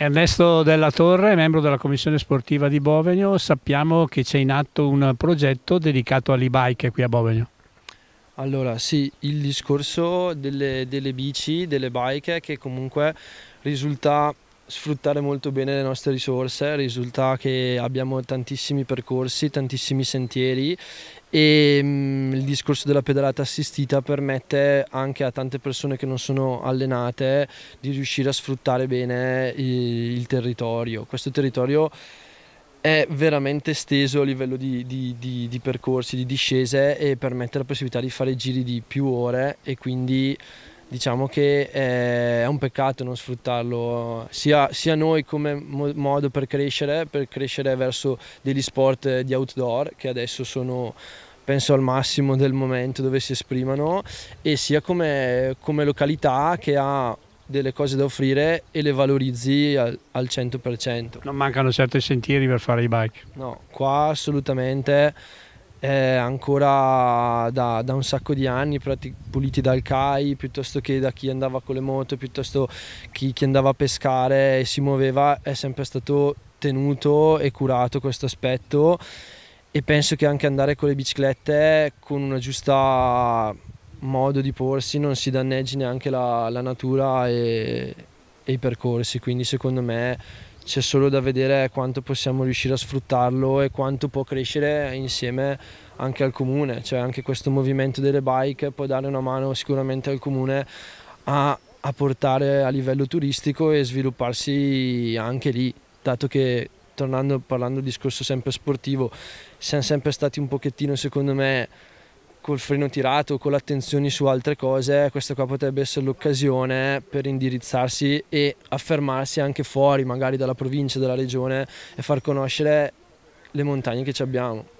Ernesto Della Torre, membro della Commissione Sportiva di Bovenio, sappiamo che c'è in atto un progetto dedicato all'e-bike qui a Bovenio. Allora sì, il discorso delle, delle bici, delle bike che comunque risulta sfruttare molto bene le nostre risorse, risulta che abbiamo tantissimi percorsi, tantissimi sentieri e mh, mm, il discorso della pedalata assistita permette anche a tante persone che non sono allenate di riuscire a sfruttare bene il, il territorio. Questo territorio è veramente esteso a livello di, di, di, di percorsi, di discese e permette la possibilità di fare giri di più ore e quindi diciamo che eh, è un peccato non sfruttarlo sia, sia, noi come modo per crescere, per crescere verso degli sport di outdoor che adesso sono penso al massimo del momento dove si esprimono e sia come, come località che ha delle cose da offrire e le valorizzi al, al 100%. Non mancano certi sentieri per fare i bike. No, qua assolutamente eh, ancora da, da, un sacco di anni, puliti dal CAI piuttosto che da chi andava con le moto, piuttosto che chi andava a pescare e si muoveva, è sempre stato tenuto e curato questo aspetto e penso che anche andare con le biciclette con un giusto modo di porsi non si danneggi neanche la, la natura e, e i percorsi, quindi secondo me c'è solo da vedere quanto possiamo riuscire a sfruttarlo e quanto può crescere insieme anche al comune, cioè anche questo movimento delle bike può dare una mano sicuramente al comune a, a portare a livello turistico e svilupparsi anche lì, dato che tornando parlando del discorso sempre sportivo, siamo sempre stati un pochettino secondo me col freno tirato, con l'attenzione su altre cose, questa qua potrebbe essere l'occasione per indirizzarsi e affermarsi anche fuori magari dalla provincia, dalla regione e far conoscere le montagne che ci abbiamo.